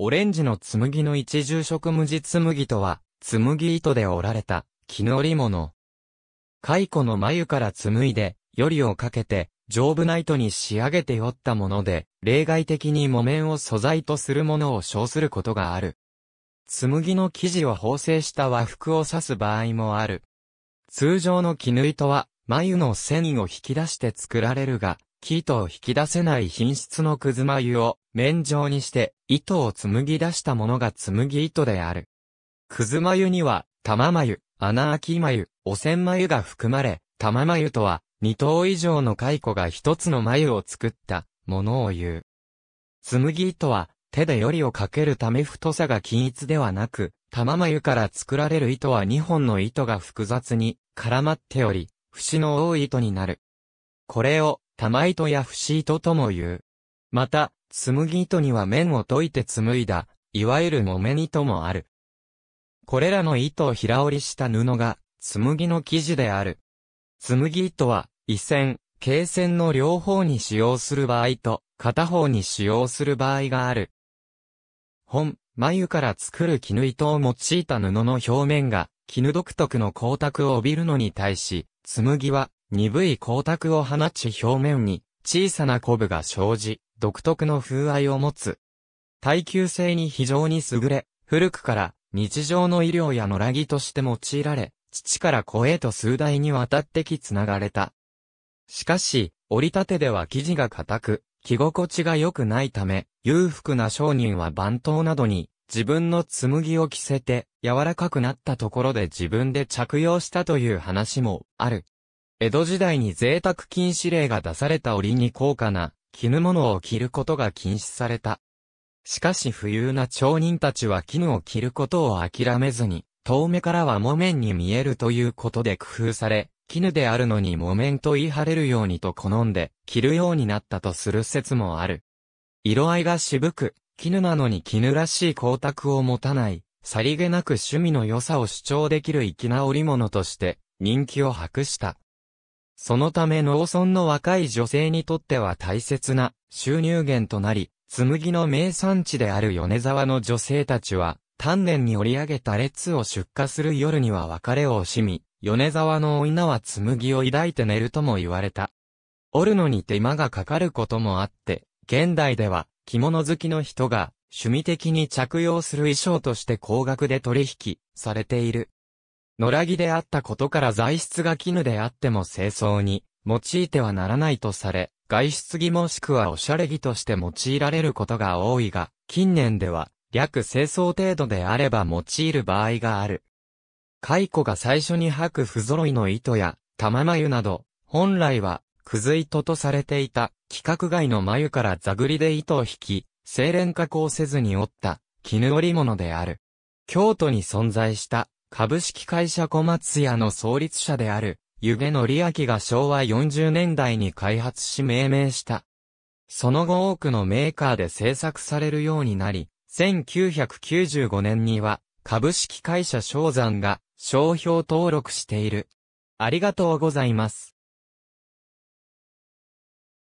オレンジの紬の一重色無地紬とは、紬糸で織られた、絹織物。蚕の眉から紡いで、よりをかけて、丈夫な糸に仕上げて織ったもので、例外的に木綿を素材とするものを称することがある。紬の生地を縫製した和服を指す場合もある。通常の絹糸は、眉の繊維を引き出して作られるが、生糸を引き出せない品質のくず眉を面状にして糸を紡ぎ出したものが紡ぎ糸である。くず眉には、玉眉、穴あき眉、汚染眉が含まれ、玉眉とは、二頭以上の蚕が一つの眉を作ったものを言う。紡ぎ糸は、手でよりをかけるため太さが均一ではなく、玉眉から作られる糸は2本の糸が複雑に絡まっており、節の多い糸になる。これを玉糸や節糸とも言う。また、紡ぎ糸には面を解いて紡いだ、いわゆる木綿糸もある。これらの糸を平織りした布が、紡ぎの生地である。紡ぎ糸は、一線、経線の両方に使用する場合と、片方に使用する場合がある。本、眉から作る絹糸を用いた布の表面が、絹独特の光沢を帯びるのに対し、紬は、鈍い光沢を放ち表面に、小さなコブが生じ、独特の風合いを持つ。耐久性に非常に優れ、古くから日常の医療や野良着として用いられ、父から子へと数代にわたってき繋がれた。しかし、折り立てでは生地が硬く、着心地が良くないため、裕福な商人は番頭などに自分の紬を着せて柔らかくなったところで自分で着用したという話もある。江戸時代に贅沢禁止令が出された折に高価な絹物を着ることが禁止された。しかし富裕な町人たちは絹を着ることを諦めずに、遠目からは木綿に見えるということで工夫され、絹であるのに木綿と言い張れるようにと好んで、着るようになったとする説もある。色合いが渋く、絹なのに絹らしい光沢を持たない、さりげなく趣味の良さを主張できる生き直り者として、人気を博した。そのため農村の若い女性にとっては大切な収入源となり、紬の名産地である米沢の女性たちは、丹念に織り上げた列を出荷する夜には別れを惜しみ、米沢の女は紬を抱いて寝るとも言われた。織るのに手間がかかることもあって、現代では着物好きの人が趣味的に着用する衣装として高額で取引されている。野良着であったことから材質が絹であっても清掃に用いてはならないとされ、外出着もしくはおしゃれ着として用いられることが多いが、近年では略清掃程度であれば用いる場合がある。蚕が最初に吐く不揃いの糸や玉眉など、本来はくず糸とされていた規格外の眉から座グりで糸を引き、精錬加工せずに折った絹織物である。京都に存在した株式会社小松屋の創立者である、湯気のりあきが昭和40年代に開発し命名した。その後多くのメーカーで製作されるようになり、1995年には、株式会社商山が商標登録している。ありがとうございます。